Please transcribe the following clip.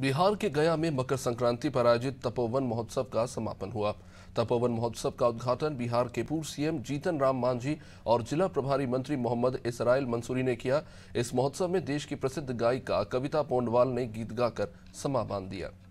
बिहार के गया में मकर संक्रांति पर आयोजित तपोवन महोत्सव का समापन हुआ तपोवन महोत्सव का उद्घाटन बिहार के पूर्व सीएम जीतन राम मांझी और जिला प्रभारी मंत्री मोहम्मद इसराइल मंसूरी ने किया इस महोत्सव में देश की प्रसिद्ध गायिका कविता पोंडवाल ने गीत गाकर समा बांध दिया